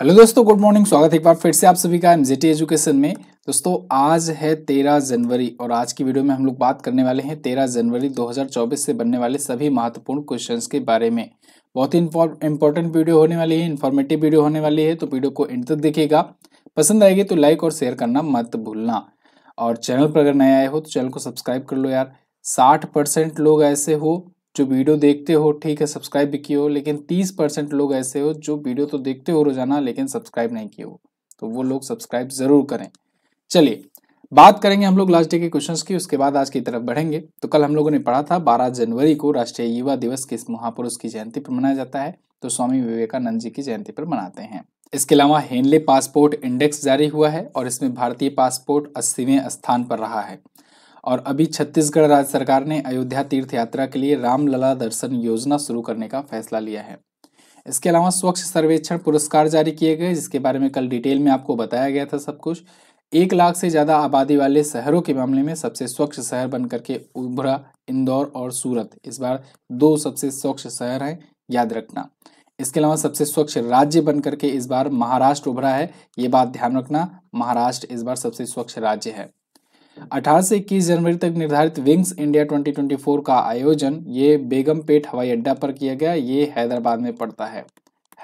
hello दोस्तों good morning स्वागत है एक बार फिर से आप सभी का एम एजुकेशन में दोस्तों आज है तेरह जनवरी और आज की वीडियो में हम लोग बात करने वाले हैं तेरह जनवरी 2024 से बनने वाले सभी महत्वपूर्ण क्वेश्चंस के बारे में बहुत ही इंपॉर्टेंट वीडियो होने वाली है इन्फॉर्मेटिव वीडियो होने वाली है तो वीडियो को इंट तक देखेगा पसंद आएगी तो लाइक और शेयर करना मत भूलना और चैनल पर अगर नए आए हो तो चैनल को सब्सक्राइब कर लो यार साठ लोग ऐसे हो जो वीडियो देखते हो ठीक है सब्सक्राइब भी किए हो लेकिन तीस परसेंट लोग ऐसे हो जो वीडियो तो देखते हो रोजाना लेकिन सब्सक्राइब नहीं किए हो तो वो लोग सब्सक्राइब जरूर करें चलिए बात करेंगे हम लोग लास्ट डे के क्वेश्चंस की उसके बाद आज की तरफ बढ़ेंगे तो कल हम लोगों ने पढ़ा था 12 जनवरी को राष्ट्रीय युवा दिवस किस महापुरुष की जयंती पर मनाया जाता है तो स्वामी विवेकानंद जी की जयंती पर मनाते हैं इसके अलावा हेनले पासपोर्ट इंडेक्स जारी हुआ है और इसमें भारतीय पासपोर्ट अस्सीवें स्थान पर रहा है और अभी छत्तीसगढ़ राज्य सरकार ने अयोध्या तीर्थ यात्रा के लिए रामलला दर्शन योजना शुरू करने का फैसला लिया है इसके अलावा स्वच्छ सर्वेक्षण पुरस्कार जारी किए गए जिसके बारे में कल डिटेल में आपको बताया गया था सब कुछ एक लाख से ज़्यादा आबादी वाले शहरों के मामले में सबसे स्वच्छ शहर बनकर के उभरा इंदौर और सूरत इस बार दो सबसे स्वच्छ शहर हैं याद रखना इसके अलावा सबसे स्वच्छ राज्य बनकर के इस बार महाराष्ट्र उभरा है ये बात ध्यान रखना महाराष्ट्र इस बार सबसे स्वच्छ राज्य है अठारह से इक्कीस जनवरी तक निर्धारित विंग्स इंडिया 2024 का आयोजन ये बेगमपेट हवाई अड्डा पर किया गया ये हैदराबाद में पड़ता है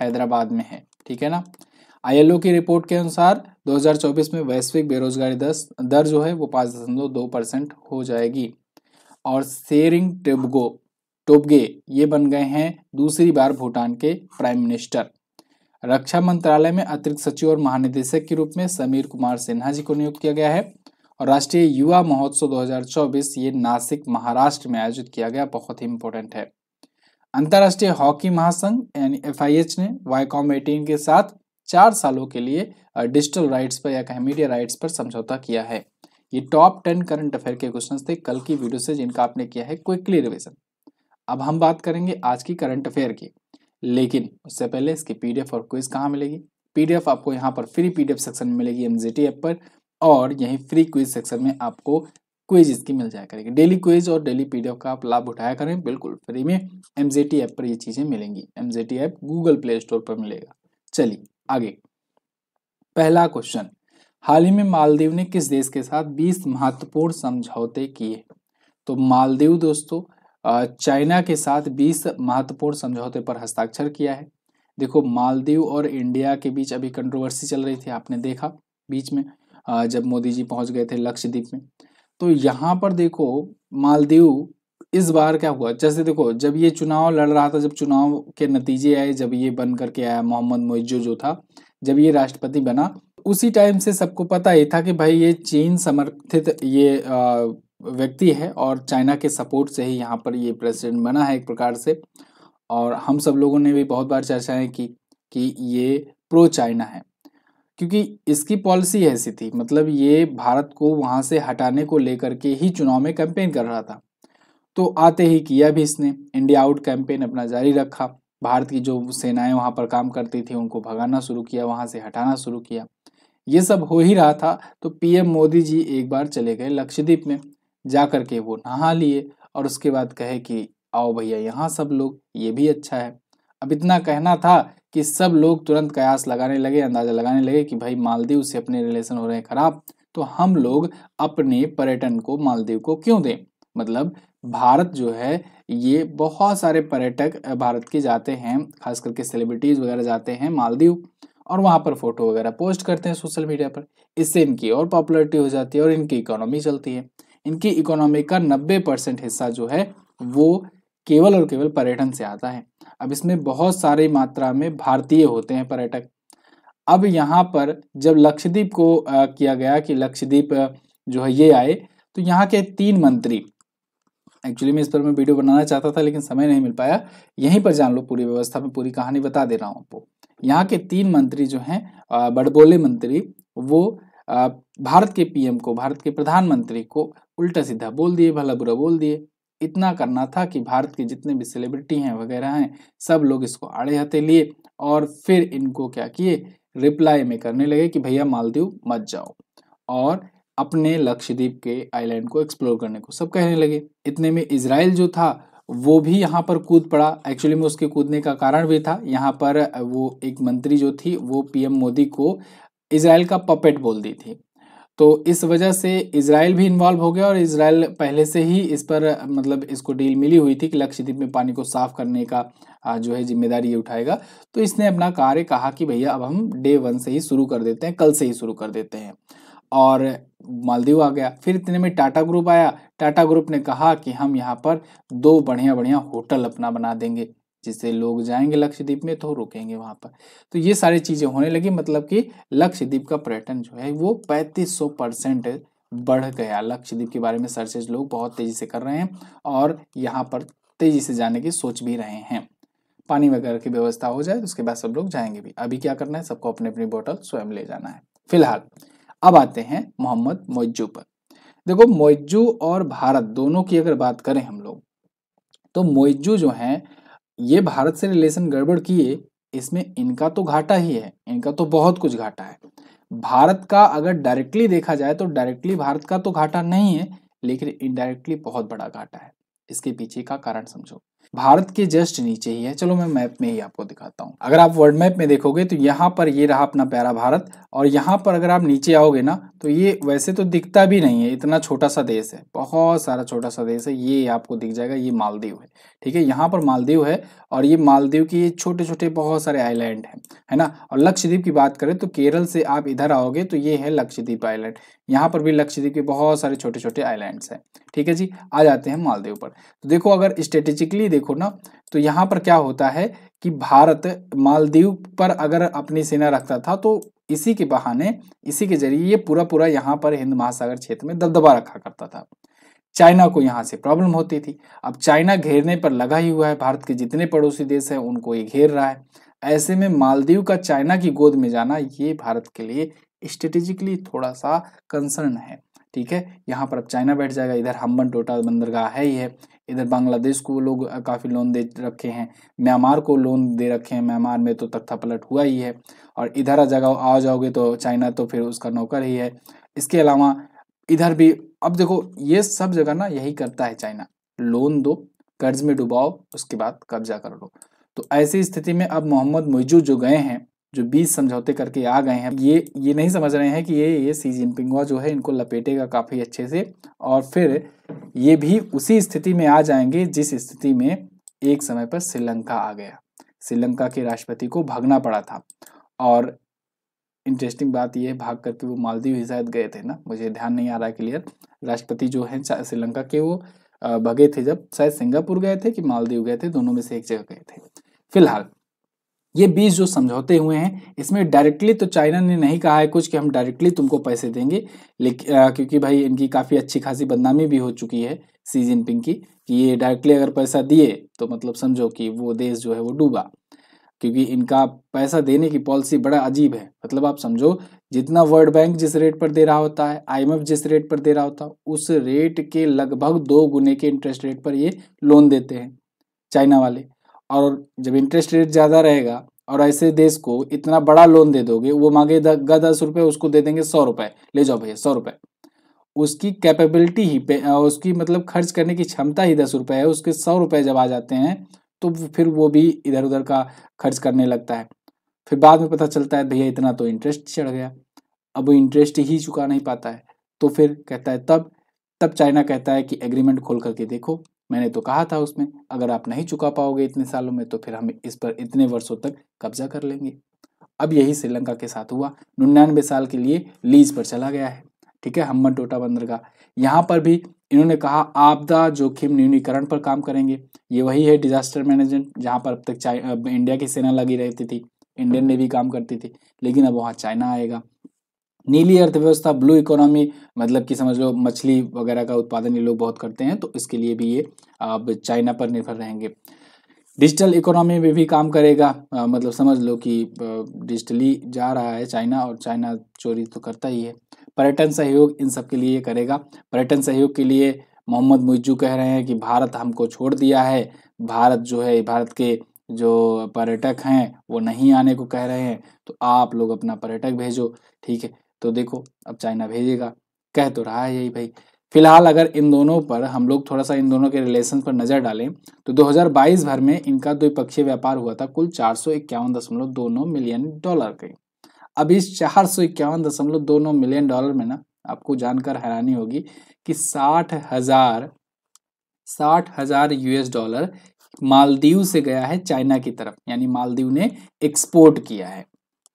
हैदराबाद में है ठीक है ना आईएलओ की रिपोर्ट के अनुसार 2024 में वैश्विक बेरोजगारी दस दर जो है वो पाँच दशमलव दो परसेंट हो जाएगी और सेरिंग टिबगो टोबगे ये बन गए हैं दूसरी बार भूटान के प्राइम मिनिस्टर रक्षा मंत्रालय में अतिरिक्त सचिव और महानिदेशक के रूप में समीर कुमार सिन्हा जी को नियुक्त किया गया है और राष्ट्रीय युवा महोत्सव 2024 ये नासिक महाराष्ट्र में आयोजित किया गया बहुत ही इंपॉर्टेंट है अंतर्राष्ट्रीय हॉकी महासंघ यानी एफ ने वाईकॉम एटीन के साथ चार सालों के लिए डिजिटल राइट्स पर या कहें मीडिया राइट्स पर समझौता किया है ये टॉप टेन करंट अफेयर के क्वेश्चन थे कल की वीडियो से जिनका आपने किया है क्विकली रिविजन अब हम बात करेंगे आज की करंट अफेयर की लेकिन उससे पहले इसकी पीडीएफ और क्विज कहाँ मिलेगी पीडीएफ आपको यहाँ पर फ्री पीडीएफ सेक्शन में मिलेगी एमजीटी ऐप पर और यही फ्री क्विज सेक्शन में आपको क्विज इसकी मिल जाया करेगी डेली क्विज और डेली पीडीएफ का आप लाभ उठाया करें बिल्कुल फ्री में एम ऐप पर ये चीज़ें मिलेंगी M app Google Play Store पर मिलेगा चलिए आगे पहला क्वेश्चन हाल ही में मालदीव ने किस देश के साथ 20 महत्वपूर्ण समझौते किए तो मालदीव दोस्तों चाइना के साथ 20 महत्वपूर्ण समझौते पर हस्ताक्षर किया है देखो मालदीव और इंडिया के बीच अभी कंट्रोवर्सी चल रही थी आपने देखा बीच में जब मोदी जी पहुंच गए थे लक्षद्वीप में तो यहाँ पर देखो मालदीव इस बार क्या हुआ जैसे देखो जब ये चुनाव लड़ रहा था जब चुनाव के नतीजे आए जब ये बन करके आया मोहम्मद मोइजो जो था जब ये राष्ट्रपति बना उसी टाइम से सबको पता ही था कि भाई ये चीन समर्थित ये व्यक्ति है और चाइना के सपोर्ट से ही यहाँ पर ये प्रेसिडेंट बना है एक प्रकार से और हम सब लोगों ने भी बहुत बार चर्चाएं की कि ये प्रो चाइना है क्योंकि इसकी पॉलिसी ऐसी थी मतलब ये भारत को वहाँ से हटाने को लेकर के ही चुनाव में कैंपेन कर रहा था तो आते ही किया भी इसने इंडिया आउट कैंपेन अपना जारी रखा भारत की जो सेनाएं वहाँ पर काम करती थी उनको भगाना शुरू किया वहाँ से हटाना शुरू किया ये सब हो ही रहा था तो पीएम मोदी जी एक बार चले गए लक्षद्वीप में जा करके के वो नहा लिए और उसके बाद कहे कि आओ भैया यहाँ सब लोग ये भी अच्छा है अब इतना कहना था कि सब लोग तुरंत कयास लगाने लगे अंदाज़ा लगाने लगे कि भाई मालदीव से अपने रिलेशन हो रहे हैं ख़राब तो हम लोग अपने पर्यटन को मालदीव को क्यों दें मतलब भारत जो है ये बहुत सारे पर्यटक भारत के जाते हैं खास करके सेलिब्रिटीज़ वगैरह जाते हैं मालदीव और वहाँ पर फ़ोटो वगैरह पोस्ट करते हैं सोशल मीडिया पर इससे इनकी और पॉपुलरिटी हो जाती है और इनकी इकोनॉमी चलती है इनकी इकोनॉमी का नब्बे परसेंट हिस्सा जो है वो केवल और केवल पर्यटन से आता है अब इसमें बहुत सारी मात्रा में भारतीय होते हैं पर्यटक अब यहाँ पर जब लक्षद्वीप को आ, किया गया कि लक्षद्वीप जो है ये आए तो यहाँ के तीन मंत्री एक्चुअली मैं इस पर मैं वीडियो बनाना चाहता था लेकिन समय नहीं मिल पाया यहीं पर जान लो पूरी व्यवस्था में पूरी कहानी बता दे रहा हूँ आपको यहाँ के तीन मंत्री जो हैं बड़बोले मंत्री वो भारत के पीएम को भारत के प्रधानमंत्री को उल्टा सीधा बोल दिए भला बुरा बोल दिए इतना करना था कि भारत के जितने भी सेलिब्रिटी हैं वगैरह हैं सब लोग इसको आड़े हाथे लिए और फिर इनको क्या किए रिप्लाई में करने लगे कि भैया मालदीव मत जाओ और अपने लक्षद्वीप के आइलैंड को एक्सप्लोर करने को सब कहने लगे इतने में इसराइल जो था वो भी यहाँ पर कूद पड़ा एक्चुअली में उसके कूदने का कारण भी था यहाँ पर वो एक मंत्री जो थी वो पीएम मोदी को इसराइल का पपेट बोल दी थी तो इस वजह से इसराइल भी इन्वॉल्व हो गया और इसराइल पहले से ही इस पर मतलब इसको डील मिली हुई थी कि लक्षद्वीप में पानी को साफ करने का जो है जिम्मेदारी ये उठाएगा तो इसने अपना कार्य कहा कि भैया अब हम डे वन से ही शुरू कर देते हैं कल से ही शुरू कर देते हैं और मालदीव आ गया फिर इतने में टाटा ग्रुप आया टाटा ग्रुप ने कहा कि हम यहाँ पर दो बढ़िया बढ़िया होटल अपना बना देंगे जिससे लोग जाएंगे लक्षद्वीप में तो रुकेंगे वहाँ पर तो ये सारी चीज़ें होने लगी मतलब कि लक्षद्वीप का पर्यटन जो है वो पैंतीस सौ परसेंट बढ़ गया लक्षद्वीप के बारे में सर्चेज लोग बहुत तेज़ी से कर रहे हैं और यहाँ पर तेज़ी से जाने की सोच भी रहे हैं पानी वगैरह की व्यवस्था हो जाए तो उसके बाद सब लोग जाएंगे भी अभी क्या करना है सबको अपनी अपनी बोतल स्वयं ले जाना है फिलहाल अब आते हैं मोहम्मद मोइजू पर देखो मोइजू और भारत दोनों की अगर बात करें हम लोग तो मोइजू जो हैं ये भारत से रिलेशन गड़बड़ किए इसमें इनका तो घाटा ही है इनका तो बहुत कुछ घाटा है भारत का अगर डायरेक्टली देखा जाए तो डायरेक्टली भारत का तो घाटा नहीं है लेकिन इनडायरेक्टली बहुत बड़ा घाटा है इसके पीछे का कारण समझो भारत के जस्ट नीचे ही है चलो मैं मैप में ही आपको दिखाता हूँ अगर आप वर्ल्ड मैप में देखोगे तो यहाँ पर ये रहा अपना प्यारा भारत और यहाँ पर अगर आप नीचे आओगे ना तो ये वैसे तो दिखता भी नहीं है इतना छोटा सा देश है बहुत सारा छोटा सा देश है ये आपको दिख जाएगा ये मालदीव है ठीक है यहाँ पर मालदीव है और ये मालदीव के ये छोटे छोटे बहुत सारे आइलैंड हैं है ना और लक्षद्वीप की बात करें तो केरल से आप इधर आओगे तो ये है लक्षद्वीप आइलैंड यहाँ पर भी लक्षद्वीप के बहुत सारे छोटे छोटे आइलैंड्स हैं ठीक है जी आ जाते हैं मालदीव पर तो देखो अगर स्ट्रेटेजिकली देखो ना तो यहाँ पर क्या होता है कि भारत मालदीव पर अगर अपनी सेना रखता था तो इसी के बहाने इसी के जरिए ये पूरा पूरा यहाँ पर हिंद महासागर क्षेत्र में दबदबा रखा करता था चाइना को यहाँ से प्रॉब्लम होती थी अब चाइना घेरने पर लगा ही हुआ है भारत के जितने पड़ोसी देश हैं उनको ये घेर रहा है ऐसे में मालदीव का चाइना की गोद में जाना ये भारत के लिए स्ट्रेटेजिकली थोड़ा सा कंसर्न है ठीक है यहाँ पर अब चाइना बैठ जाएगा इधर हम्बन टोटा बंदरगाह है ही है इधर बांग्लादेश को लोग काफ़ी लोन दे रखे हैं म्यांमार को लोन दे रखे हैं म्यांमार में तो तख्ता पलट हुआ ही है और इधर आ जाओ आ जाओगे तो चाइना तो फिर उसका नौकर ही है इसके अलावा इधर भी अब देखो ये सब जगह ना यही करता है चाइना लोन दो कर्ज में डुबाओ उसके बाद कब्जा कर लो तो ऐसी स्थिति में अब मोहम्मद मोजू जो गए हैं जो बीस समझौते करके आ गए हैं ये ये नहीं समझ रहे हैं कि ये ये सी जिनपिंग जो है इनको लपेटेगा काफ़ी अच्छे से और फिर ये भी उसी स्थिति में आ जाएंगे जिस स्थिति में एक समय पर श्रीलंका आ गया श्रीलंका के राष्ट्रपति को भागना पड़ा था और इंटरेस्टिंग बात यह है भाग करके वो मालदीव ही शायद गए थे ना मुझे ध्यान नहीं आ रहा है क्लियर राष्ट्रपति जो है श्रीलंका के वो भगे थे जब शायद सिंगापुर गए थे कि मालदीव गए थे दोनों में से एक जगह गए थे फिलहाल ये बीस जो समझौते हुए हैं इसमें डायरेक्टली तो चाइना ने नहीं कहा है कुछ कि हम डायरेक्टली तुमको पैसे देंगे लेकिन क्योंकि भाई इनकी काफ़ी अच्छी खासी बदनामी भी हो चुकी है सी जिनपिंग की कि ये डायरेक्टली अगर पैसा दिए तो मतलब समझो कि वो देश जो है वो डूबा क्योंकि इनका पैसा देने की पॉलिसी बड़ा अजीब है मतलब आप समझो जितना वर्ल्ड बैंक जिस रेट पर दे रहा होता है आईएमएफ जिस रेट पर दे रहा होता है उस रेट के लगभग दो गुने के इंटरेस्ट रेट पर ये लोन देते हैं चाइना वाले और जब इंटरेस्ट रेट ज़्यादा रहेगा और ऐसे देश को इतना बड़ा लोन दे दोगे वो दगा दस रुपये उसको दे देंगे सौ रुपये ले जाओ भैया सौ रुपये उसकी कैपेबिलिटी ही पे उसकी मतलब खर्च करने की क्षमता ही दस रुपये है उसके सौ रुपये जब आ जाते हैं तो फिर वो भी इधर उधर का खर्च करने लगता है फिर बाद में पता चलता है भैया इतना तो इंटरेस्ट चढ़ गया अब वो इंटरेस्ट ही चुका नहीं पाता है तो फिर कहता है तब तब चाइना कहता है कि एग्रीमेंट खोल करके देखो मैंने तो कहा था उसमें अगर आप नहीं चुका पाओगे इतने सालों में तो फिर हम इस पर इतने वर्षों तक कब्जा कर लेंगे अब यही श्रीलंका के साथ हुआ निन्यानवे साल के लिए लीज पर चला गया है ठीक है हम्मद टोटा बंदरगाह यहाँ पर भी इन्होंने कहा आपदा जोखिम न्यूनीकरण पर काम करेंगे ये वही है डिजास्टर मैनेजमेंट जहाँ पर अब तक चाइ इंडिया की सेना लगी रहती थी इंडियन नेवी काम करती थी लेकिन अब वहाँ चाइना आएगा नीली अर्थव्यवस्था ब्लू इकोनॉमी मतलब कि समझ लो मछली वगैरह का उत्पादन ये लोग बहुत करते हैं तो इसके लिए भी ये अब चाइना पर निर्भर रहेंगे डिजिटल इकोनॉमी में भी काम करेगा आ, मतलब समझ लो कि डिजिटली जा रहा है चाइना और चाइना चोरी तो करता ही है पर्यटन सहयोग इन सब के लिए करेगा पर्यटन सहयोग के लिए मोहम्मद मुइजू कह रहे हैं कि भारत हमको छोड़ दिया है भारत जो है भारत के जो पर्यटक हैं वो नहीं आने को कह रहे हैं तो आप लोग अपना पर्यटक भेजो ठीक है तो देखो अब चाइना भेजेगा कह तो रहा है यही भाई फिलहाल अगर इन दोनों पर हम लोग थोड़ा सा इन दोनों के रिलेशन पर नज़र डालें तो 2022 भर में इनका द्विपक्षीय व्यापार हुआ था कुल चार मिलियन डॉलर के अब इस चार मिलियन डॉलर में ना आपको जानकर हैरानी होगी कि साठ हजार साठ हजार यूएस डॉलर मालदीव से गया है चाइना की तरफ यानी मालदीव ने एक्सपोर्ट किया है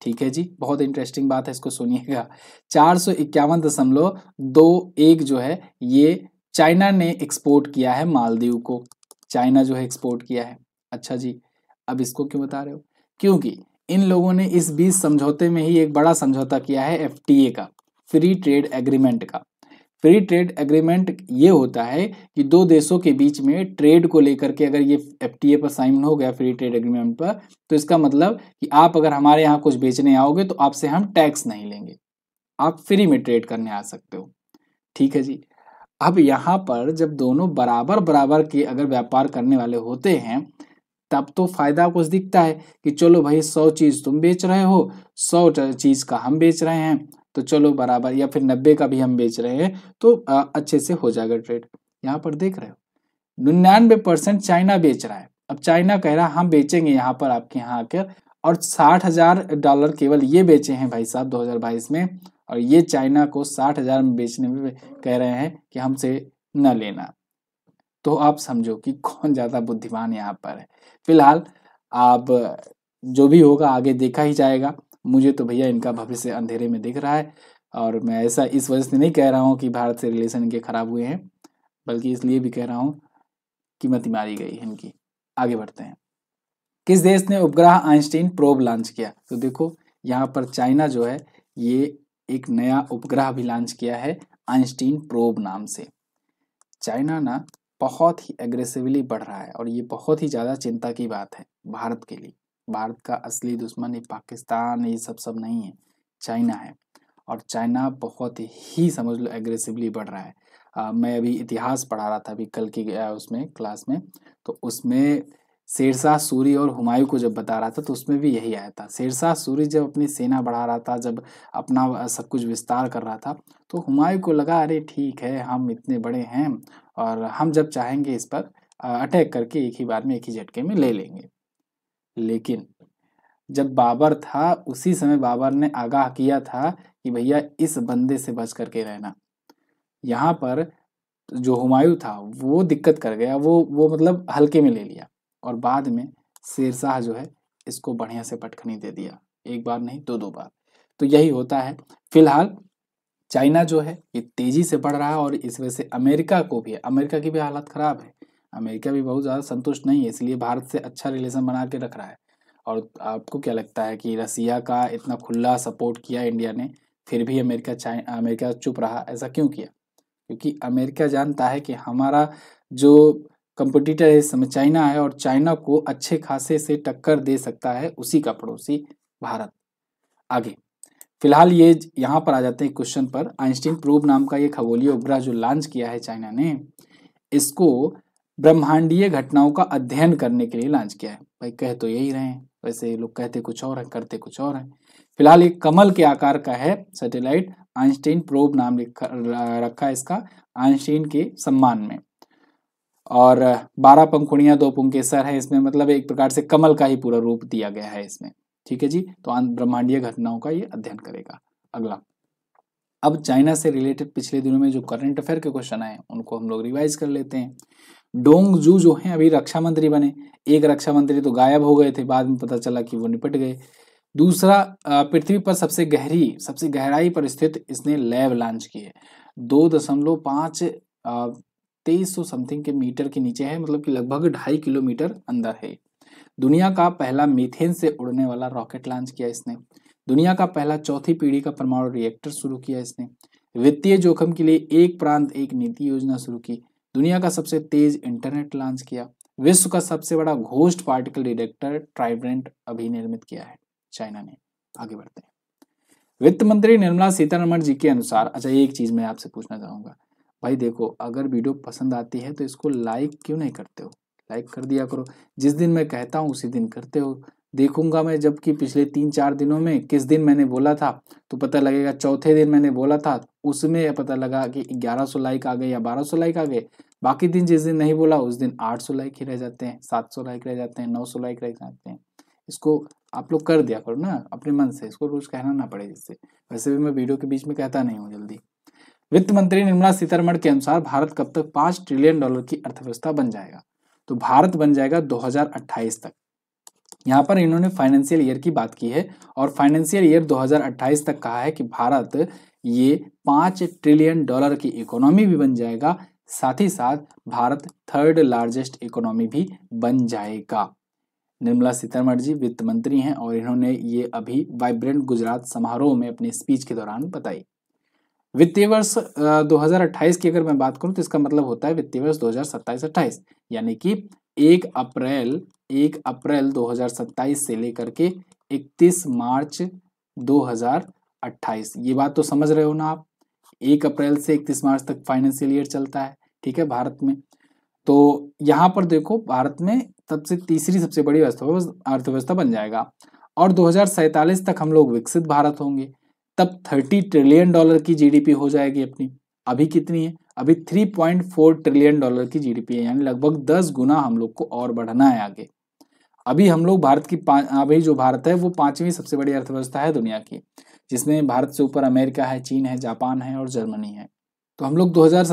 ठीक है जी बहुत इंटरेस्टिंग बात है इसको सुनिएगा चार सौ इक्यावन दशमलव दो एक जो है ये चाइना ने एक्सपोर्ट किया है मालदीव को चाइना जो है एक्सपोर्ट किया है अच्छा जी अब इसको क्यों बता रहे हो क्योंकि इन लोगों ने इस बीच समझौते में ही एक बड़ा समझौता किया है एफ का फ्री ट्रेड एग्रीमेंट का फ्री ट्रेड एग्रीमेंट ये होता है कि दो देशों के बीच में ट्रेड को लेकर के अगर ये एफ पर साइन हो गया फ्री ट्रेड एग्रीमेंट पर तो इसका मतलब कि आप अगर हमारे यहाँ कुछ बेचने आओगे तो आपसे हम टैक्स नहीं लेंगे आप फ्री में ट्रेड करने आ सकते हो ठीक है जी अब यहाँ पर जब दोनों बराबर बराबर के अगर व्यापार करने वाले होते हैं तब तो फायदा कुछ दिखता है कि चलो भाई सौ चीज़ तुम बेच रहे हो सौ चीज़ का हम बेच रहे हैं तो चलो बराबर या फिर नब्बे का भी हम बेच रहे हैं तो आ, अच्छे से हो जाएगा ट्रेड यहाँ पर देख रहे हो निन्यानवे परसेंट चाइना बेच रहा है अब चाइना कह रहा है हम बेचेंगे यहाँ पर आपके यहाँ आकर और साठ हजार डॉलर केवल ये बेचे हैं भाई साहब 2022 में और ये चाइना को साठ हजार में बेचने में कह रहे हैं कि हमसे न लेना तो आप समझो कि कौन ज़्यादा बुद्धिमान यहाँ पर है फिलहाल आप जो भी होगा आगे देखा ही जाएगा मुझे तो भैया इनका भविष्य अंधेरे में दिख रहा है और मैं ऐसा इस वजह से नहीं कह रहा हूँ कि भारत से रिलेशन इनके ख़राब हुए हैं बल्कि इसलिए भी कह रहा हूँ कीमती मारी गई है इनकी आगे बढ़ते हैं किस देश ने उपग्रह आइंस्टीन प्रोब लॉन्च किया तो देखो यहाँ पर चाइना जो है ये एक नया उपग्रह भी लॉन्च किया है आइंस्टीन प्रोब नाम से चाइना ना बहुत ही एग्रेसिवली बढ़ रहा है और ये बहुत ही ज़्यादा चिंता की बात है भारत के लिए भारत का असली दुश्मन ये पाकिस्तान ये सब सब नहीं है चाइना है और चाइना बहुत ही समझ लो एग्रेसिवली बढ़ रहा है आ, मैं अभी इतिहास पढ़ा रहा था अभी कल की उसमें क्लास में तो उसमें शेरशाह सूरी और हुमायूं को जब बता रहा था तो उसमें भी यही आया था शेरशाह सूरी जब अपनी सेना बढ़ा रहा था जब अपना सब कुछ विस्तार कर रहा था तो हुमायूं को लगा अरे ठीक है हम इतने बड़े हैं और हम जब चाहेंगे इस पर अटैक करके एक ही बार में एक ही झटके में ले लेंगे लेकिन जब बाबर था उसी समय बाबर ने आगाह किया था कि भैया इस बंदे से बच करके रहना यहाँ पर जो हुमायूं था वो दिक्कत कर गया वो वो मतलब हल्के में ले लिया और बाद में शेरशाह जो है इसको बढ़िया से पटखनी दे दिया एक बार नहीं दो दो बार तो यही होता है फिलहाल चाइना जो है ये तेज़ी से बढ़ रहा है और इस वजह से अमेरिका को भी अमेरिका की भी हालत ख़राब है अमेरिका भी बहुत ज़्यादा संतुष्ट नहीं है इसलिए भारत से अच्छा रिलेशन बना के रख रहा है और आपको क्या लगता है कि रसिया का इतना खुला सपोर्ट किया इंडिया ने फिर भी अमेरिका चाइना अमेरिका चुप रहा ऐसा क्यों किया क्योंकि अमेरिका जानता है कि हमारा जो कंपटीटर है इस समय चाइना है और चाइना को अच्छे खासे से टक्कर दे सकता है उसी का पड़ोसी भारत आगे फिलहाल ये यहाँ पर आ जाते हैं क्वेश्चन पर आइंस्टीन प्रूव नाम का ये खगोलीय उपग्रह जो लॉन्च किया है चाइना ने इसको ब्रह्मांडीय घटनाओं का अध्ययन करने के लिए लॉन्च किया है भाई कह तो यही रहे हैं वैसे लोग कहते कुछ और हैं करते कुछ और हैं फिलहाल ये कमल के आकार का है सैटेलाइट आइंस्टीन प्रोब नाम रखा है इसका आइंस्टीन के सम्मान में और बारह पंखुड़ियां दो पुंकेसर है इसमें मतलब एक प्रकार से कमल का ही पूरा रूप दिया गया है इसमें ठीक है जी तो ब्रह्मांडीय घटनाओं का ये अध्ययन करेगा अगला अब चाइना से रिलेटेड पिछले दिनों में जो करंट अफेयर के क्वेश्चन आए उनको हम लोग रिवाइज कर लेते हैं डोंग जू जो हैं अभी रक्षा मंत्री बने एक रक्षा मंत्री तो गायब हो गए थे बाद में पता चला कि वो निपट गए दूसरा पृथ्वी पर सबसे गहरी सबसे गहराई पर स्थित इसने लैब लॉन्च की है दो दशमलव पाँच तेईस सौ समथिंग के मीटर के नीचे है मतलब कि लगभग ढाई किलोमीटर अंदर है दुनिया का पहला मीथेन से उड़ने वाला रॉकेट लॉन्च किया इसने दुनिया का पहला चौथी पीढ़ी का परमाणु रिएक्टर शुरू किया इसने वित्तीय जोखिम के लिए एक प्रांत एक नीति योजना शुरू की दुनिया का सबसे तेज इंटरनेट लॉन्च किया विश्व का सबसे बड़ा घोस्ट पार्टिकल डिटेक्टर ट्राइब्रेंट अभी निर्मित किया है चाइना ने आगे बढ़ते हैं वित्त मंत्री निर्मला सीतारमण जी के अनुसार अच्छा एक चीज मैं आपसे पूछना चाहूंगा भाई देखो अगर वीडियो पसंद आती है तो इसको लाइक क्यों नहीं करते हो लाइक कर दिया करो जिस दिन मैं कहता हूँ उसी दिन करते हो देखूंगा मैं जबकि पिछले तीन चार दिनों में किस दिन मैंने बोला था तो पता लगेगा चौथे दिन मैंने बोला था उसमें पता लगा कि ग्यारह सौ लाइक आ गए या बारह सौ लाइक आ गए बाकी दिन जिस दिन नहीं बोला उस दिन आठ सौ लाइक ही रह जाते हैं सात सौ लाइक रह जाते हैं नौ सौ लाइक रह जाते हैं इसको आप लोग कर दिया करो ना अपने मन से इसको रोज कहना ना पड़े जिससे वैसे भी मैं वीडियो के बीच में कहता नहीं हूँ जल्दी वित्त मंत्री निर्मला सीतारमण के अनुसार भारत कब तक पांच ट्रिलियन डॉलर की अर्थव्यवस्था बन जाएगा तो भारत बन जाएगा 2028 तक यहाँ पर इन्होंने फाइनेंशियल ईयर की बात की है और फाइनेंशियल ईयर 2028 तक कहा है कि भारत ये पाँच ट्रिलियन डॉलर की इकोनॉमी भी बन जाएगा साथ ही साथ भारत थर्ड लार्जेस्ट इकोनॉमी भी बन जाएगा निर्मला सीतारमण जी वित्त मंत्री हैं और इन्होंने ये अभी वाइब्रेंट गुजरात समारोह में अपनी स्पीच के दौरान बताई वित्तीय वर्ष 2028 की अगर मैं बात करूं तो इसका मतलब होता है वित्तीय वर्ष 2027-28 यानी कि एक अप्रैल एक अप्रैल 2027 से लेकर के 31 मार्च 2028 ये बात तो समझ रहे हो ना आप एक अप्रैल से 31 मार्च तक फाइनेंशियल ईयर चलता है ठीक है भारत में तो यहाँ पर देखो भारत में सबसे तीसरी सबसे बड़ी अर्थव्यवस्था बन जाएगा और दो तक हम लोग विकसित भारत होंगे तब 30 ट्रिलियन डॉलर की जीडीपी हो जाएगी अपनी अभी कितनी है अभी 3.4 ट्रिलियन डॉलर की जीडीपी है यानी लगभग 10 गुना हम लोग को और बढ़ना है आगे अभी हम लोग भारत की अभी जो भारत है वो पांचवी सबसे बड़ी अर्थव्यवस्था है दुनिया की जिसमें भारत से ऊपर अमेरिका है चीन है जापान है और जर्मनी है तो हम लोग दो हजार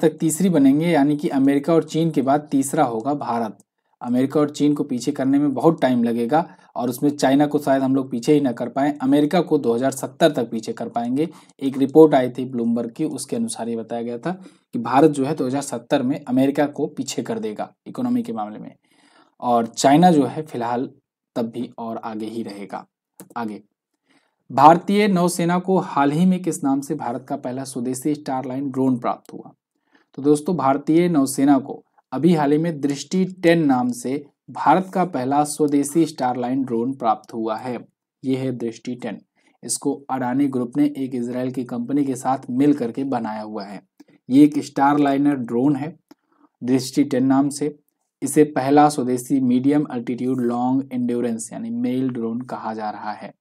तक तीसरी बनेंगे यानी कि अमेरिका और चीन के बाद तीसरा होगा भारत अमेरिका और चीन को पीछे करने में बहुत टाइम लगेगा और उसमें चाइना को शायद हम लोग पीछे ही ना कर पाए अमेरिका को 2070 तक पीछे कर पाएंगे एक रिपोर्ट आई थी ब्लूमबर्ग की उसके अनुसार ये बताया गया था कि भारत जो है 2070 में अमेरिका को पीछे कर देगा इकोनॉमी के मामले में और चाइना जो है फिलहाल तब भी और आगे ही रहेगा आगे भारतीय नौसेना को हाल ही में किस नाम से भारत का पहला स्वदेशी स्टारलाइन ड्रोन प्राप्त हुआ तो दोस्तों भारतीय नौसेना को अभी हाल ही में दृष्टि टेन नाम से भारत का पहला स्वदेशी स्टारलाइन ड्रोन प्राप्त हुआ है ये है दृष्टि टेन इसको अडानी ग्रुप ने एक इसराइल की कंपनी के साथ मिल करके बनाया हुआ है ये एक स्टारलाइनर ड्रोन है दृष्टि टेन नाम से इसे पहला स्वदेशी मीडियम अल्टीट्यूड लॉन्ग इंड्योरेंस यानी मेल ड्रोन कहा जा रहा है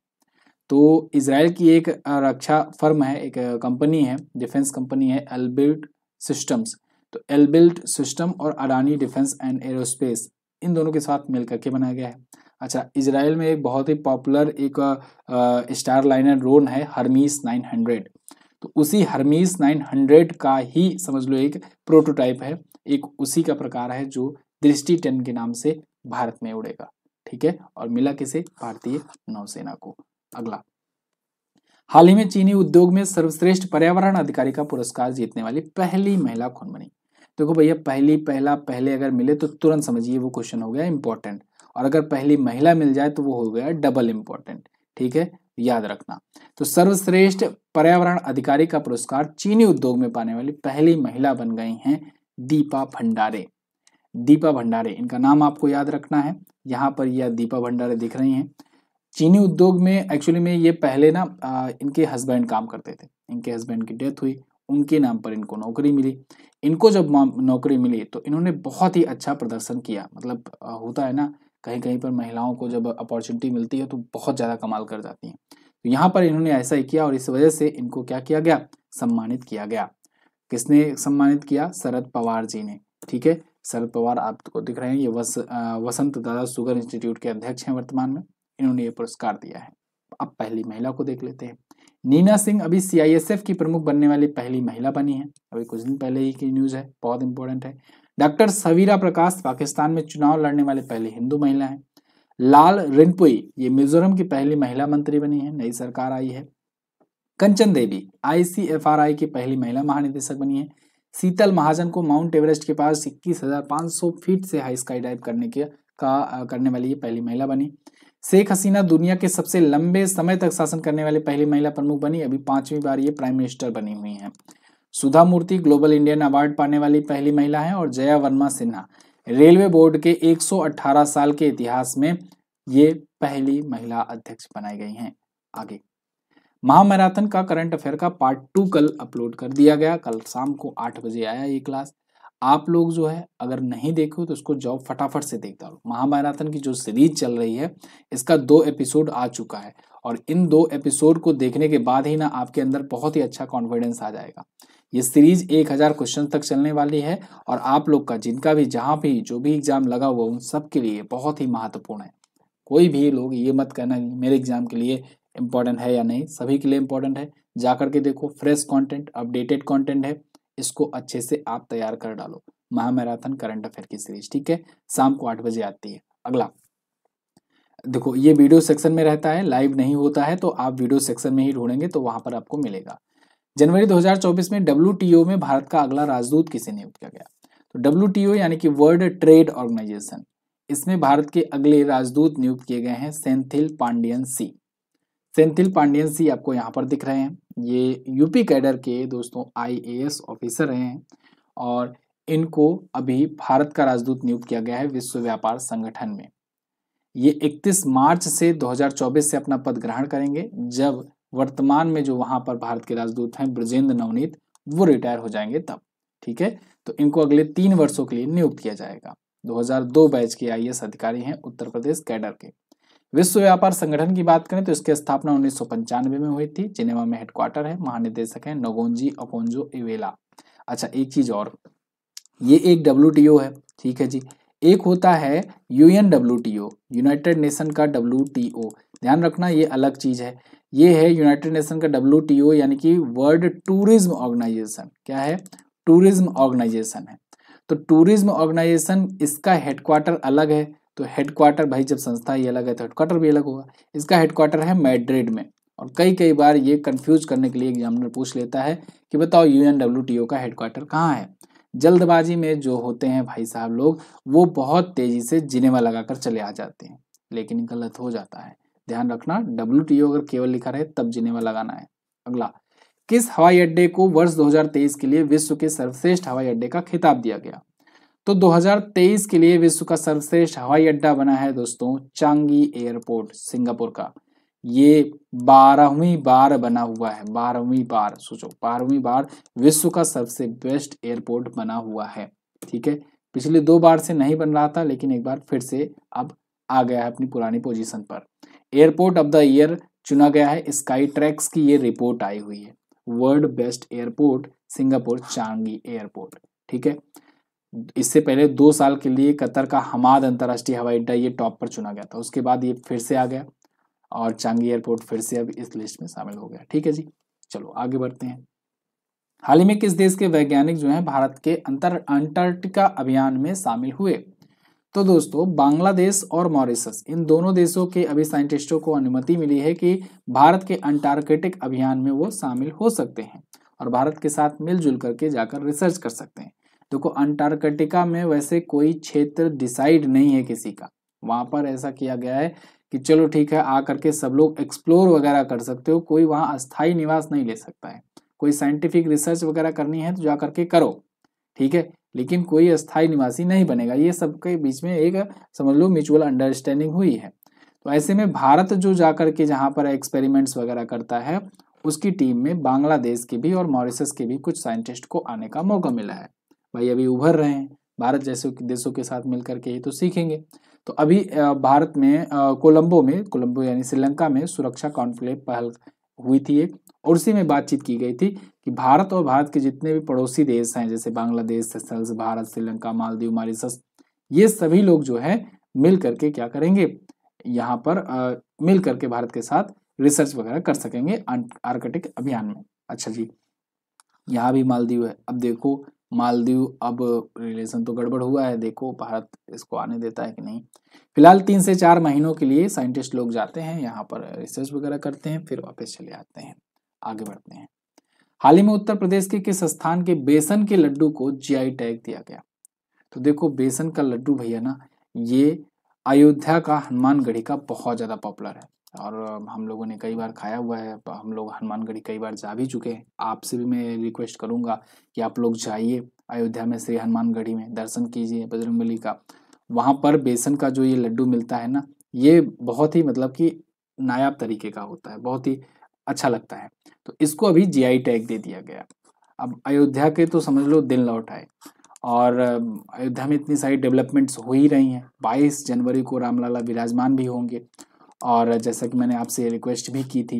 तो इसराइल की एक रक्षा फर्म है एक कंपनी है डिफेंस कंपनी है एलबिल्ट सिस्टम्स तो एलबिल्ट सिस्टम और अडानी डिफेंस एंड एरोस्पेस इन दोनों के साथ मिल करके बनाया गया है अच्छा इसराइल में एक बहुत ही पॉपुलर एक स्टार लाइनर ड्रोन है हरमीस 900 तो उसी हरमीस 900 का ही समझ लो एक प्रोटोटाइप है एक उसी का प्रकार है जो दृष्टि टेन के नाम से भारत में उड़ेगा ठीक है और मिला किसे भारतीय नौसेना को अगला हाल ही में चीनी उद्योग में सर्वश्रेष्ठ पर्यावरण अधिकारी का पुरस्कार जीतने वाली पहली महिला कौन बनी देखो भैया पहली पहला पहले अगर मिले तो तुरंत समझिए वो क्वेश्चन हो गया इंपॉर्टेंट और अगर पहली महिला मिल जाए तो वो हो गया डबल इंपॉर्टेंट ठीक है याद रखना तो सर्वश्रेष्ठ पर्यावरण अधिकारी का पुरस्कार चीनी उद्योग में पाने वाली पहली महिला बन गई हैं दीपा भंडारे दीपा भंडारे इनका नाम आपको याद रखना है यहाँ पर यह दीपा भंडारे दिख रही हैं चीनी उद्योग में एक्चुअली में ये पहले ना इनके हस्बैंड काम करते थे इनके हस्बैंड की डेथ हुई उनके नाम पर इनको नौकरी मिली इनको जब नौकरी मिली तो इन्होंने बहुत ही अच्छा प्रदर्शन किया मतलब होता है ना कहीं कहीं पर महिलाओं को जब अपॉर्चुनिटी मिलती है तो बहुत ज़्यादा कमाल कर जाती हैं तो यहाँ पर इन्होंने ऐसा ही किया और इस वजह से इनको क्या किया गया सम्मानित किया गया किसने सम्मानित किया शरद पवार जी ने ठीक है शरद पवार आपको दिख रहे हैं ये वस, वसंत दादा सुगर इंस्टीट्यूट के अध्यक्ष हैं वर्तमान में इन्होंने ये पुरस्कार दिया है अब पहली महिला को देख लेते हैं नीना सिंह अभी सीआईएसएफ की प्रमुख बनने वाली पहली महिला बनी है अभी कुछ दिन पहले ही की न्यूज़ है बहुत इंपॉर्टेंट है डॉक्टर सवीरा प्रकाश पाकिस्तान में चुनाव लड़ने वाली पहली हिंदू महिला है लाल रिनपुई ये मिजोरम की पहली महिला मंत्री बनी है नई सरकार आई है कंचन देवी आईसीएफआरआई की पहली महिला महानिदेशक बनी है शीतल महाजन को माउंट एवरेस्ट के पास इक्कीस हजार सौ फीट से हाई स्काई डाइव करने के का करने वाली ये पहली महिला बनी शेख हसीना दुनिया के सबसे लंबे समय तक शासन करने वाले पहली महिला प्रमुख बनी अभी पांचवी बार ये प्राइम मिनिस्टर बनी हुई हैं Sudha Murty global Indian award पाने वाली पहली महिला हैं और जया वर्मा सिन्हा रेलवे बोर्ड के 118 साल के इतिहास में ये पहली महिला अध्यक्ष बनाई गई हैं आगे महामैराथन का करंट अफेयर का पार्ट टू कल अपलोड कर दिया गया कल शाम को आठ बजे आया ये क्लास आप लोग जो है अगर नहीं देखो तो उसको जाओ फटाफट से देखता डालो महामाराथन की जो सीरीज चल रही है इसका दो एपिसोड आ चुका है और इन दो एपिसोड को देखने के बाद ही ना आपके अंदर बहुत ही अच्छा कॉन्फिडेंस आ जाएगा ये सीरीज एक हज़ार क्वेश्चन तक चलने वाली है और आप लोग का जिनका भी जहाँ भी जो भी एग्ज़ाम लगा हुआ उन सब के लिए बहुत ही महत्वपूर्ण है कोई भी लोग ये मत कहना मेरे एग्ज़ाम के लिए इम्पोर्टेंट है या नहीं सभी के लिए इम्पोर्टेंट है जा के देखो फ्रेश कॉन्टेंट अपडेटेड कॉन्टेंट है इसको अच्छे से आप तैयार कर डालो महामैराथन करंट अफेयर की सीरीज ठीक है शाम को आठ बजे आती है अगला देखो ये वीडियो सेक्शन में रहता है लाइव नहीं होता है तो आप वीडियो सेक्शन में ही ढूंढेंगे तो वहां पर आपको मिलेगा जनवरी 2024 में डब्ल्यू में भारत का अगला राजदूत किसे नियुक्त किया गया तो डब्ल्यू यानी कि वर्ल्ड ट्रेड ऑर्गेनाइजेशन इसमें भारत के अगले राजदूत नियुक्त किए गए हैं सेंथिल पांडियन सी सेंथिल पांडियन सी आपको यहाँ पर दिख रहे हैं ये यूपी कैडर के दोस्तों आईएएस ऑफिसर हैं और इनको अभी भारत का राजदूत नियुक्त किया गया है विश्व व्यापार संगठन में ये 31 मार्च से 2024 से अपना पद ग्रहण करेंगे जब वर्तमान में जो वहां पर भारत के राजदूत हैं ब्रजेंद्र नवनीत वो रिटायर हो जाएंगे तब ठीक है तो इनको अगले तीन वर्षों के लिए नियुक्त किया जाएगा 2002 बैच के आईएएस अधिकारी हैं उत्तर प्रदेश कैडर के विश्व व्यापार संगठन की बात करें तो इसकी स्थापना उन्नीस में हुई थी जिनेवा में हेडक्वार्टर है महानिदेशक है नोगोजी अकोजो इवेला अच्छा एक चीज और ये एक डब्ल्यू है ठीक है जी एक होता है U N W T O United Nation का डब्ल्यू टी ओ ध्यान रखना ये अलग चीज़ है ये है यूनाइटेड नेशन का डब्ल्यू टी ओ यानी कि वर्ल्ड टूरिज्म ऑर्गेनाइजेशन क्या है टूरिज्म ऑर्गेनाइजेशन है तो टूरिज्म ऑर्गेनाइजेशन इसका हेडक्वार्टर अलग है तो हेडक्वार्टर भाई जब संस्था ही अलग है तो हेडक्वार्टर भी अलग होगा इसका हेडक्वार्टर है मैड्रिड में और कई कई बार ये कंफ्यूज करने के लिए एग्जामिनर पूछ लेता है कि बताओ U N W T O का हेडक्वार्टर कहाँ है जल्दबाजी में जो होते हैं भाई साहब लोग वो बहुत तेज़ी से जिनेवा लगाकर चले आ जाते हैं लेकिन गलत हो जाता है ध्यान रखना डब्ल्यू अगर केवल लिखा रहे तब जिनेवा लगाना है अगला किस हवाई अड्डे को वर्ष 2023 के लिए विश्व के सर्वश्रेष्ठ हवाई अड्डे का खिताब दिया गया तो 2023 के लिए विश्व का सर्वश्रेष्ठ हवाई अड्डा बना है दोस्तों चांगी एयरपोर्ट सिंगापुर का ये बारहवीं बार बना हुआ है बारहवीं बार सोचो बारहवीं बार विश्व का सबसे बेस्ट एयरपोर्ट बना हुआ है ठीक है पिछले दो बार से नहीं बन रहा था लेकिन एक बार फिर से अब आ गया है अपनी पुरानी पोजीशन पर एयरपोर्ट ऑफ द ईयर चुना गया है स्काई ट्रैक्स की ये रिपोर्ट आई हुई है world best airport Singapore Changi airport ठीक है इससे पहले दो साल के लिए कतर का हमाद अंतर्राष्ट्रीय हवाई अड्डा ये टॉप पर चुना गया था उसके बाद ये फिर से आ गया और चांगी एयरपोर्ट फिर से अब इस लिस्ट में शामिल हो गया ठीक है जी चलो आगे बढ़ते हैं हाल ही में किस देश के वैज्ञानिक जो हैं भारत के अंतर अंटार्कटिका अभियान में शामिल हुए तो दोस्तों बांग्लादेश और मॉरिशस इन दोनों देशों के अभी साइंटिस्टों को अनुमति मिली है कि भारत के अंटार्कटिक अभियान में वो शामिल हो सकते हैं और भारत के साथ मिलजुल करके जाकर रिसर्च कर सकते हैं देखो अंटार्कटिका में वैसे कोई क्षेत्र डिसाइड नहीं है किसी का वहां पर ऐसा किया गया है कि चलो ठीक है आ करके सब लोग एक्सप्लोर वगैरह कर सकते हो कोई वहाँ अस्थायी निवास नहीं ले सकता है कोई साइंटिफिक रिसर्च वगैरह करनी है तो जा करके करो ठीक है लेकिन कोई अस्थायी निवासी नहीं बनेगा ये सबके बीच में एक समझ लो म्यूचुअल अंडरस्टैंडिंग हुई है तो ऐसे में भारत जो जा करके जहाँ पर एक्सपेरिमेंट्स वगैरह करता है उसकी टीम में बांग्लादेश के भी और मॉरिसस के भी कुछ साइंटिस्ट को आने का मौका मिला है भाई अभी उभर रहे हैं भारत जैसे देशों के साथ मिलकर के ये तो सीखेंगे तो अभी भारत में कोलंबो में कोलंबो यानी श्रीलंका में सुरक्षा कॉन्फ्लेव पहल हुई थी एक और उसी में बातचीत की गई थी कि भारत और भारत के जितने भी पड़ोसी देश हैं जैसे बांग्लादेश सेशल्स भारत श्रीलंका मालदीव मॉरिशस ये सभी लोग जो है मिल करके क्या करेंगे यहाँ पर आ, मिल करके भारत के साथ रिसर्च वगैरह कर सकेंगे आर्कटिक अभियान में अच्छा जी यहाँ भी मालदीव है अब देखो मालदीव अब रिलेशन तो गड़बड़ हुआ है देखो भारत इसको आने देता है कि नहीं फिलहाल तीन से चार महीनों के लिए साइंटिस्ट लोग जाते हैं यहाँ पर रिसर्च वगैरह करते हैं फिर वापस चले आते हैं आगे बढ़ते हैं हाल ही में उत्तर प्रदेश के किस स्थान के बेसन के लड्डू को जीआई टैग दिया गया तो देखो बेसन का लड्डू भैया ना ये अयोध्या का हनुमानगढ़ी का बहुत ज़्यादा पॉपुलर है और हम लोगों ने कई बार खाया हुआ है हम लोग हनुमानगढ़ी कई बार जा भी चुके हैं आपसे भी मैं रिक्वेस्ट करूँगा कि आप लोग जाइए अयोध्या में श्री हनुमानगढ़ी में दर्शन कीजिए बली का वहाँ पर बेसन का जो ये लड्डू मिलता है ना ये बहुत ही मतलब कि नायाब तरीके का होता है बहुत ही अच्छा लगता है तो इसको अभी जीआई टैग दे दिया गया अब अयोध्या के तो समझ लो दिन लौट आए और अयोध्या में इतनी सारी डेवलपमेंट्स हो ही रही हैं बाईस जनवरी को रामलाला विराजमान भी होंगे और जैसा कि मैंने आपसे रिक्वेस्ट भी की थी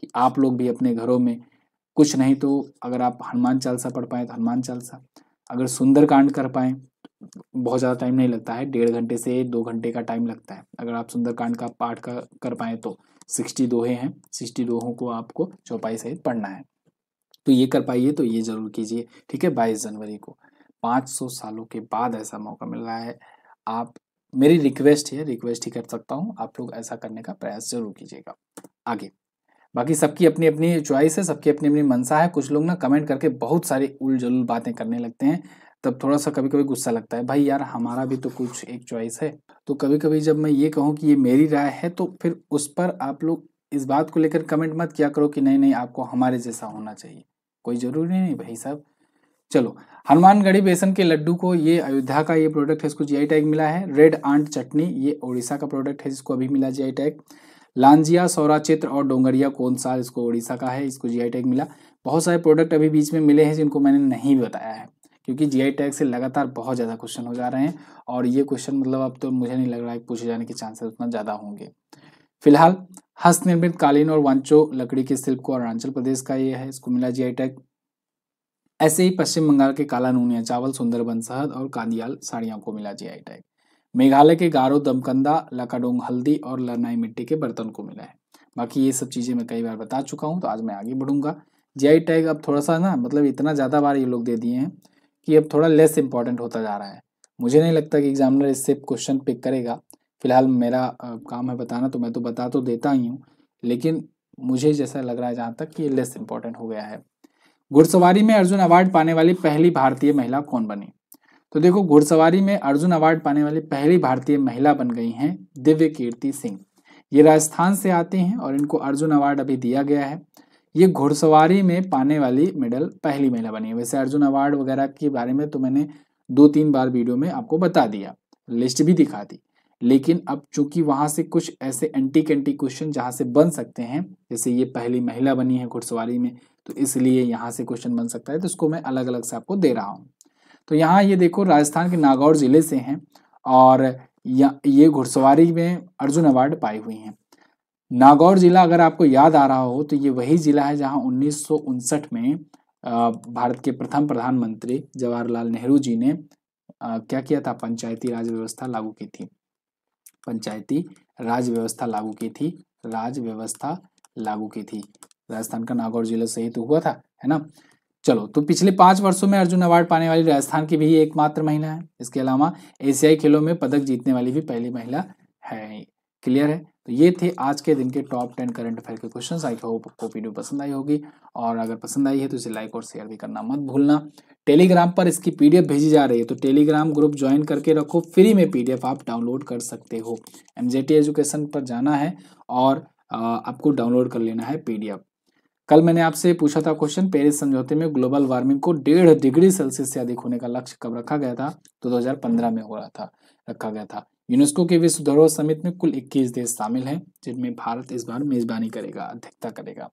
कि आप लोग भी अपने घरों में कुछ नहीं तो अगर आप हनुमान चालसा पढ़ पाएँ तो हनुमान चालसा अगर सुंदरकांड कर पाएँ बहुत ज़्यादा टाइम नहीं लगता है डेढ़ घंटे से दो घंटे का टाइम लगता है अगर आप सुंदर कांड का पाठ का कर पाएँ तो सिक्सटी दोहे हैं सिक्सटी दोहों को आपको चौपाई सहित पढ़ना है तो ये कर पाइए तो ये ज़रूर कीजिए ठीक है बाईस जनवरी को पाँच सौ सालों के बाद ऐसा मौका मिल रहा है आप मेरी रिक्वेस्ट है रिक्वेस्ट ही कर सकता हूँ आप लोग ऐसा करने का प्रयास जरूर कीजिएगा आगे बाकी सबकी अपनी अपनी चॉइस है सबकी अपनी अपनी मनसा है कुछ लोग ना कमेंट करके बहुत सारी उल बातें करने लगते हैं तब थोड़ा सा कभी कभी गुस्सा लगता है भाई यार हमारा भी तो कुछ एक चॉइस है तो कभी कभी जब मैं ये कहूँ कि ये मेरी राय है तो फिर उस पर आप लोग इस बात को लेकर कमेंट मत किया करो कि नहीं नहीं आपको हमारे जैसा होना चाहिए कोई ज़रूरी नहीं भाई साहब चलो हनुमानगढ़ी बेसन के लड्डू को ये अयोध्या का ये प्रोडक्ट है इसको जीआई टैग मिला है रेड आंट चटनी ये ओडिशा का प्रोडक्ट है इसको अभी मिला जीआई टैग लांजिया सौरा चित्र और डोंगरिया कौन सा इसको ओडिशा का है इसको जीआई टैग मिला बहुत सारे प्रोडक्ट अभी बीच में मिले हैं जिनको मैंने नहीं बताया है क्योंकि जीआई टैग से लगातार बहुत ज़्यादा क्वेश्चन हो जा रहे हैं और ये क्वेश्चन मतलब अब तो मुझे नहीं लग रहा है पूछे जाने के चांसेस उतना ज़्यादा होंगे फिलहाल हस्त निर्मित कालीन और वांचो लकड़ी के शिल्प को अरुणाचल प्रदेश का ये है इसको मिला जीआई टैग ऐसे ही पश्चिम बंगाल के काला नूनिया चावल सुंदरबन शहद और कांदियाल साड़ियों को मिला जी टैग मेघालय के गारो दमकंदा लकाडोंग हल्दी और लरनाई मिट्टी के बर्तन को मिला है बाकी ये सब चीज़ें मैं कई बार बता चुका हूँ तो आज मैं आगे बढ़ूंगा जी टैग अब थोड़ा सा ना मतलब इतना ज़्यादा बार ये लोग दे दिए हैं कि अब थोड़ा लेस इंपॉर्टेंट होता जा रहा है मुझे नहीं लगता कि एग्जामिनर इससे क्वेश्चन पिक करेगा फिलहाल मेरा काम है बताना तो मैं तो बता तो देता ही हूँ लेकिन मुझे जैसा लग रहा है जहाँ तक कि लेस इम्पॉर्टेंट हो गया है घुड़सवारी में अर्जुन अवार्ड पाने वाली पहली भारतीय महिला कौन बनी तो देखो घुड़सवारी में अर्जुन अवार्ड पाने वाली पहली भारतीय महिला बन गई हैं दिव्य कीर्ति सिंह ये राजस्थान से आते हैं और इनको अर्जुन अवार्ड अभी दिया गया है ये घुड़सवारी में पाने वाली मेडल पहली महिला बनी है वैसे अर्जुन अवार्ड वगैरह के बारे में तो मैंने दो तीन बार वीडियो में आपको बता दिया लिस्ट भी दिखा दी लेकिन अब चूंकि वहां से कुछ ऐसे एंटी कैंटी क्वेश्चन जहां से बन सकते हैं जैसे ये पहली महिला बनी है घुड़सवारी में तो इसलिए यहाँ से क्वेश्चन बन सकता है तो इसको मैं अलग अलग से आपको दे रहा हूँ तो यहाँ ये देखो राजस्थान के नागौर ज़िले से हैं और ये घुड़सवारी में अर्जुन अवार्ड पाई हुई हैं नागौर ज़िला अगर आपको याद आ रहा हो तो ये वही ज़िला है जहाँ उन्नीस में भारत के प्रथम प्रधानमंत्री जवाहरलाल नेहरू जी ने क्या किया था पंचायती राज व्यवस्था लागू की थी पंचायती राज व्यवस्था लागू की थी राज व्यवस्था लागू की थी राजस्थान का नागौर जिला से ही तो हुआ था है ना चलो तो पिछले पांच वर्षों में अर्जुन अवार्ड पाने वाली राजस्थान की भी एकमात्र महिला है इसके अलावा एशियाई खेलों में पदक जीतने वाली भी पहली महिला है क्लियर है तो ये थे आज के दिन के टॉप टेन करंट अफेयर के क्वेश्चन आई होप आपको वीडियो पसंद आई होगी और अगर पसंद आई है तो इसे लाइक और शेयर भी करना मत भूलना टेलीग्राम पर इसकी पीडीएफ भेजी जा रही है तो टेलीग्राम ग्रुप ज्वाइन करके रखो फ्री में पीडीएफ आप डाउनलोड कर सकते हो एमजेटी एजुकेशन पर जाना है और आपको डाउनलोड कर लेना है पीडीएफ कल मैंने आपसे पूछा था क्वेश्चन पेरिस समझौते में ग्लोबल वार्मिंग को डेढ़ डिग्री सेल्सियस से अधिक होने का लक्ष्य कब रखा गया था तो 2015 में हो रहा था रखा गया था यूनेस्को के विश्व धरोहर समिति में कुल 21 देश शामिल हैं जिनमें भारत इस बार मेजबानी करेगा अध्यक्षता करेगा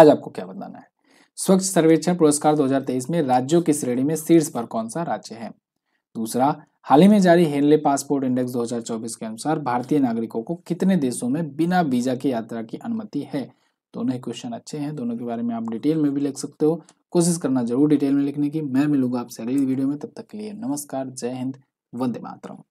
आज आपको क्या बताना है स्वच्छ सर्वेक्षण पुरस्कार 2023 में राज्यों की श्रेणी में शीर्ष पर कौन सा राज्य है दूसरा हाल ही में जारी हेनले पासपोर्ट इंडेक्स 2024 के अनुसार भारतीय नागरिकों को कितने देशों में बिना वीजा की यात्रा की अनुमति है दोनों ही क्वेश्चन अच्छे हैं दोनों के बारे में आप डिटेल में भी लिख सकते हो कोशिश करना जरूर डिटेल में लिखने की मैं मिलूंगा आपसे अगली वीडियो में तब तक के लिए नमस्कार जय हिंद वंदे मातरम